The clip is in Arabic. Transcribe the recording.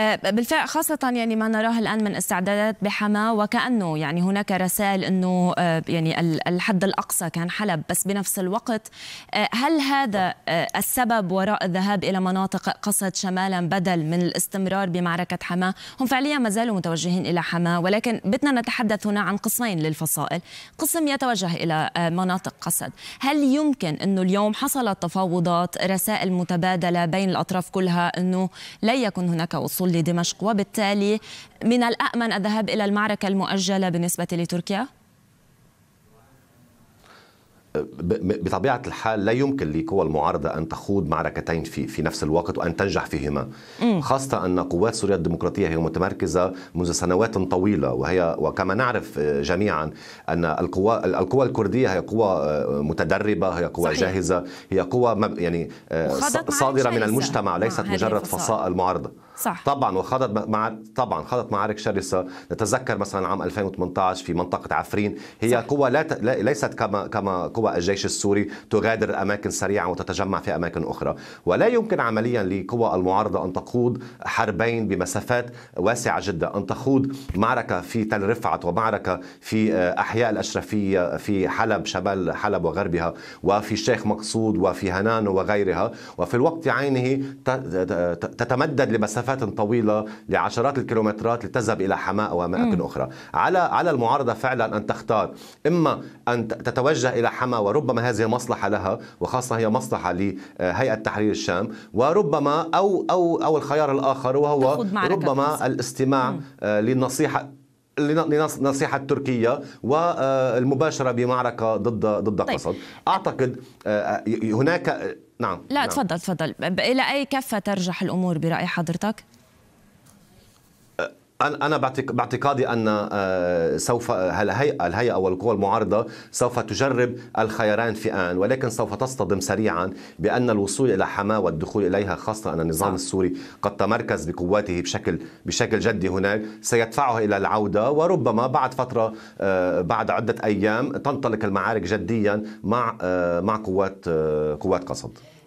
آه، بالفعل خاصة يعني ما نراه الآن من استعدادات بحماة وكأنه يعني هناك رسائل أنه آه، يعني الحد الأقصى كان حلب بس بنفس الوقت آه، هل هذا السبب وراء الذهاب إلى مناطق قصد شمالا بدل من الاستمرار بمعركة حماة هم فعليا ما زالوا متوجهين إلى حماة ولكن بدنا نتحدث هنا عن قسمين للفصائل قسم يتوجه إلى مناطق قصد هل يمكن أنه اليوم حصلت تفاوضات رسائل متبادلة بين الأطراف كلها أنه لا يكون هناك وصول لدمشق وبالتالي من الأأمن الذهاب إلى المعركة المؤجلة بالنسبة لتركيا؟ بطبيعه الحال لا يمكن لقوى المعارضه ان تخوض معركتين في في نفس الوقت وان تنجح فيهما خاصه ان قوات سوريا الديمقراطيه هي متمركزه منذ سنوات طويله وهي وكما نعرف آه، جميعا ان القوى القوى الكرديه هي قوى آه، متدربه هي قوى صحيح. جاهزه هي قوى يعني آه، صادره من المجتمع ليست مجرد فصائل المعارضه صح. طبعا وخاضت مع طبعا خاضت معارك شرسه نتذكر مثلا عام 2018 في منطقه عفرين هي صح. قوى لا, ت... لا ليست كما كما قوى الجيش السوري تغادر أماكن سريعا وتتجمع في أماكن أخرى ولا يمكن عمليا لقوى المعارضة أن تخوض حربين بمسافات واسعة جدا أن تخوض معركة في تل رفعت ومعركة في آه، أحياء الأشرفية في حلب شمال حلب وغربها وفي الشيخ مقصود وفي هنان وغيرها وفي الوقت عينه تتمدد لمسافات طويلة لعشرات الكيلومترات لتذهب إلى حماة وأماكن أخرى على على المعارضة فعلا أن تختار إما أن تتوجه إلى حماة الأعمى وربما هذه مصلحة لها وخاصة هي مصلحة لهيئة تحرير الشام وربما أو أو أو الخيار الآخر وهو ربما الاستماع مم. للنصيحة لنصيحة تركيا والمباشرة بمعركة ضد ضد طيب. قسد أعتقد آه، هناك نعم لا نعم. تفضل تفضل إلى أي كفة ترجح الأمور برأي حضرتك؟ انا انا باعتقادي ان آه، سوف الهيئه الهيئه والقوى المعارضه سوف تجرب الخيارين في ان ولكن سوف تصطدم سريعا بان الوصول الى حماه والدخول اليها خاصه ان النظام السوري قد تمركز بقواته بشكل بشكل جدي هناك سيدفعه الى العوده وربما بعد فتره آه، بعد عده ايام تنطلق المعارك جديا مع آه، مع قوات قوات قصد